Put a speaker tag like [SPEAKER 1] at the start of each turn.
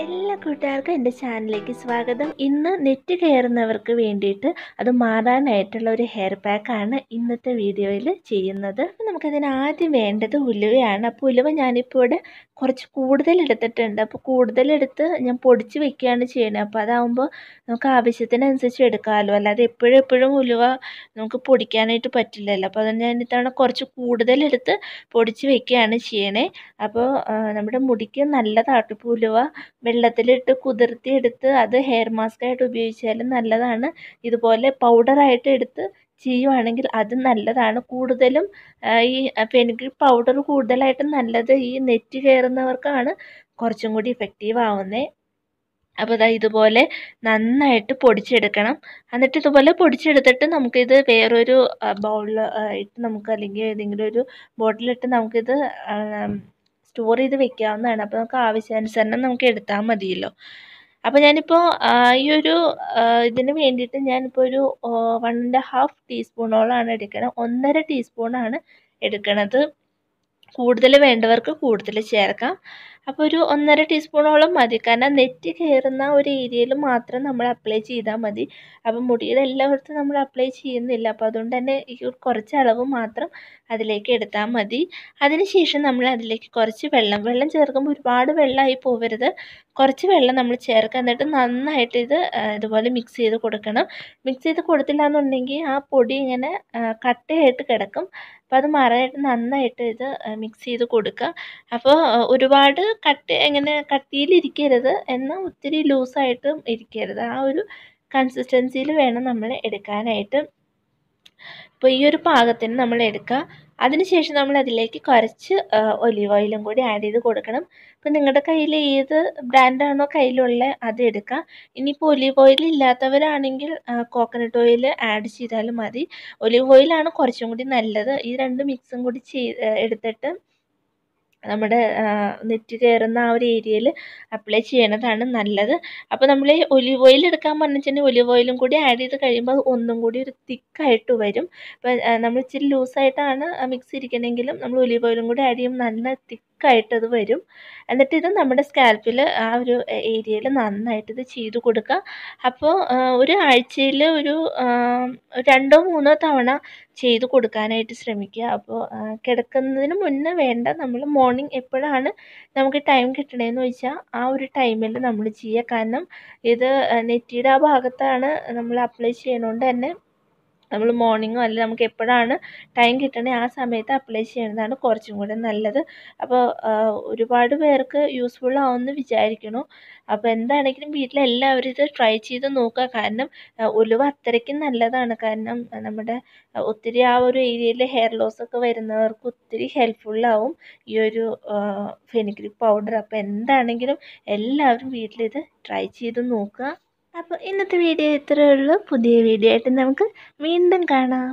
[SPEAKER 1] എല്ലാ കൂട്ടുകാർക്കും എൻ്റെ ചാനലിലേക്ക് സ്വാഗതം ഇന്ന് നെറ്റ് കയറുന്നവർക്ക് വേണ്ടിയിട്ട് അത് മാറാനായിട്ടുള്ള ഒരു ഹെയർ പാക്കാണ് ഇന്നത്തെ വീഡിയോയിൽ ചെയ്യുന്നത് നമുക്കതിന് ആദ്യം വേണ്ടത് ഉലുവയാണ് അപ്പോൾ ഉലുവ ഞാനിപ്പോൾ ഇവിടെ കുറച്ച് കൂടുതൽ എടുത്തിട്ടുണ്ട് അപ്പോൾ കൂടുതലെടുത്ത് ഞാൻ പൊടിച്ച് വെക്കുകയാണ് ചെയ്യുന്നത് അപ്പോൾ അതാവുമ്പോൾ നമുക്ക് ആവശ്യത്തിനനുസരിച്ച് എടുക്കാമല്ലോ അല്ലാതെ എപ്പോഴും എപ്പോഴും ഉലുവ നമുക്ക് പൊടിക്കാനായിട്ട് പറ്റില്ലല്ലോ അപ്പോൾ അതുകൊണ്ട് ഞാൻ ഇത്തവണ കുറച്ച് കൂടുതലെടുത്ത് പൊടിച്ച് വെക്കുകയാണ് ചെയ്യണേ അപ്പോൾ നമ്മുടെ മുടിക്ക് നല്ലതാട്ടിപ്പോൾ ഉലുവ വെള്ളത്തിലിട്ട് എടുത്ത് അത് ഹെയർ മാസ്കായിട്ട് ഉപയോഗിച്ചാലും നല്ലതാണ് ഇതുപോലെ പൗഡറായിട്ട് എടുത്ത് ചെയ്യുവാണെങ്കിൽ അത് നല്ലതാണ് കൂടുതലും ഈ ഫെനിഗ്രിക് പൗഡർ കൂടുതലായിട്ട് നല്ലത് ഈ നെറ്റ് കയറുന്നവർക്കാണ് കുറച്ചും കൂടി ഇഫക്റ്റീവ് ആവുന്നത് അപ്പോൾ ഇതാ ഇതുപോലെ നന്നായിട്ട് പൊടിച്ചെടുക്കണം എന്നിട്ട് ഇതുപോലെ പൊടിച്ചെടുത്തിട്ട് നമുക്കിത് വേറൊരു ബൗളിൽ ഇട്ട് നമുക്ക് അല്ലെങ്കിൽ ഏതെങ്കിലും ഒരു ബോട്ടിലിട്ട് നമുക്കിത് സ്റ്റോർ ചെയ്ത് വെക്കാവുന്നതാണ് അപ്പോൾ നമുക്ക് ആവശ്യാനുസരണം നമുക്ക് എടുത്താൽ മതിയല്ലോ അപ്പോൾ ഞാനിപ്പോൾ ഈ ഒരു ഇതിന് വേണ്ടിയിട്ട് ഞാനിപ്പോൾ ഒരു വൺ ആൻഡ് ഹാഫ് ടീസ്പൂണോളാണ് എടുക്കുന്നത് ഒന്നര ടീസ്പൂണാണ് എടുക്കണത് കൂടുതൽ വേണ്ടവർക്ക് കൂടുതൽ ചേർക്കാം അപ്പോൾ ഒരു ഒന്നര ടീസ്പൂണോളം മതി കാരണം നെറ്റ് കയറുന്ന ഒരു ഏരിയയിൽ മാത്രം നമ്മൾ അപ്ലൈ ചെയ്താൽ മതി അപ്പം മുടിയുടെ എല്ലായിടത്തും നമ്മൾ അപ്ലൈ ചെയ്യുന്നില്ല അപ്പോൾ അതുകൊണ്ട് തന്നെ കുറച്ച് അളവ് മാത്രം അതിലേക്ക് എടുത്താൽ മതി അതിനുശേഷം നമ്മൾ അതിലേക്ക് കുറച്ച് വെള്ളം വെള്ളം ചേർക്കുമ്പോൾ ഒരുപാട് വെള്ളമായി പോകരുത് കുറച്ച് വെള്ളം നമ്മൾ ചേർക്കുക എന്നിട്ട് നന്നായിട്ട് ഇത് ഇതുപോലെ മിക്സ് ചെയ്ത് കൊടുക്കണം മിക്സ് ചെയ്ത് കൊടുത്തില്ല എന്നുണ്ടെങ്കിൽ ആ പൊടി ഇങ്ങനെ കട്ടയായിട്ട് കിടക്കും അപ്പോൾ അത് മാറാനായിട്ട് നന്നായിട്ട് ഇത് മിക്സ് ചെയ്ത് കൊടുക്കുക അപ്പോൾ ഒരുപാട് കട്ട് എങ്ങനെ കട്ടിയിലിരിക്കരുത് എന്നാൽ ഒത്തിരി ലൂസായിട്ടും ഇരിക്കരുത് ആ ഒരു കൺസിസ്റ്റൻസിയിൽ വേണം നമ്മൾ എടുക്കാനായിട്ട് ഇപ്പോൾ ഈ ഒരു പാകത്തിന് നമ്മൾ എടുക്കുക അതിനുശേഷം നമ്മൾ അതിലേക്ക് കുറച്ച് ഒലിവ് ഓയിലും കൂടി ആഡ് ചെയ്ത് കൊടുക്കണം അപ്പോൾ നിങ്ങളുടെ കയ്യിൽ ഏത് ബ്രാൻഡാണോ കയ്യിലുള്ളത് അത് എടുക്കുക ഇനിയിപ്പോൾ ഒലിവ് ഓയിൽ ഇല്ലാത്തവരാണെങ്കിൽ കോക്കനട്ട് ഓയിൽ ആഡ് ചെയ്താലും മതി ഒലിവ് ഓയിലാണ് കുറച്ചും കൂടി നല്ലത് ഈ രണ്ട് മിക്സും കൂടി ചെയ്ത് എടുത്തിട്ട് നമ്മുടെ നെറ്റ് കയറുന്ന ആ ഒരു ഏരിയയിൽ അപ്ലൈ ചെയ്യണതാണ് നല്ലത് അപ്പോൾ നമ്മൾ ഒലിവ് ഓയിൽ എടുക്കാൻ പറഞ്ഞിട്ടുണ്ടെങ്കിൽ ഒലിവ് ഓയിലും കൂടി ആഡ് ചെയ്ത് കഴിയുമ്പോൾ ഒന്നും കൂടി ഒരു തിക്കായിട്ട് വരും അപ്പോൾ നമ്മൾ ഇച്ചിരി ലൂസായിട്ടാണ് മിക്സ് ഇരിക്കണമെങ്കിലും നമ്മൾ ഒലിവ് ഓയിലും കൂടി ആഡ് ചെയ്യുമ്പോൾ നല്ല തിക്ക് തിക്കായിട്ടത് വരും എന്നിട്ട് ഇത് നമ്മുടെ സ്കാൽപ്പിൽ ആ ഒരു ഏരിയയിൽ നന്നായിട്ട് ഇത് ചെയ്തു കൊടുക്കുക അപ്പോൾ ഒരു ആഴ്ചയിൽ ഒരു രണ്ടോ മൂന്നോ തവണ ചെയ്തു കൊടുക്കാനായിട്ട് ശ്രമിക്കുക അപ്പോൾ കിടക്കുന്നതിന് മുന്നേ വേണ്ട നമ്മൾ മോർണിംഗ് എപ്പോഴാണ് നമുക്ക് ടൈം കിട്ടണേന്ന് വെച്ചാൽ ആ ഒരു ടൈമിൽ നമ്മൾ ചെയ്യുക കാരണം ഇത് നെറ്റിയുടെ ആ ഭാഗത്താണ് നമ്മൾ അപ്ലൈ ചെയ്യണോണ്ട് തന്നെ നമ്മൾ മോർണിംഗോ അല്ലെങ്കിൽ നമുക്ക് എപ്പോഴാണ് ടൈം കിട്ടണേ ആ സമയത്ത് അപ്ലൈ ചെയ്യുന്നതാണ് കുറച്ചും കൂടെ നല്ലത് അപ്പോൾ ഒരുപാട് പേർക്ക് യൂസ്ഫുൾ ആവുമെന്ന് വിചാരിക്കണു അപ്പോൾ എന്താണെങ്കിലും വീട്ടിലെല്ലാവരും ഇത് ട്രൈ ചെയ്ത് നോക്കുക കാരണം ഉലുവ അത്രയ്ക്കും നല്ലതാണ് കാരണം നമ്മുടെ ഒത്തിരി ആ ഒരു ഏരിയയിൽ ഹെയർ ലോസ് ഒക്കെ വരുന്നവർക്ക് ഒത്തിരി ഹെൽപ്ഫുള്ളാവും ഈ ഒരു ഫെനിക്രിക് പൗഡർ അപ്പോൾ എന്താണെങ്കിലും എല്ലാവരും വീട്ടിലിത് ട്രൈ ചെയ്ത് നോക്കുക അപ്പോൾ ഇന്നത്തെ വീഡിയോ ഇത്രയേ ഉള്ളൂ പുതിയ വീഡിയോ ആയിട്ട് നമുക്ക് വീണ്ടും കാണാം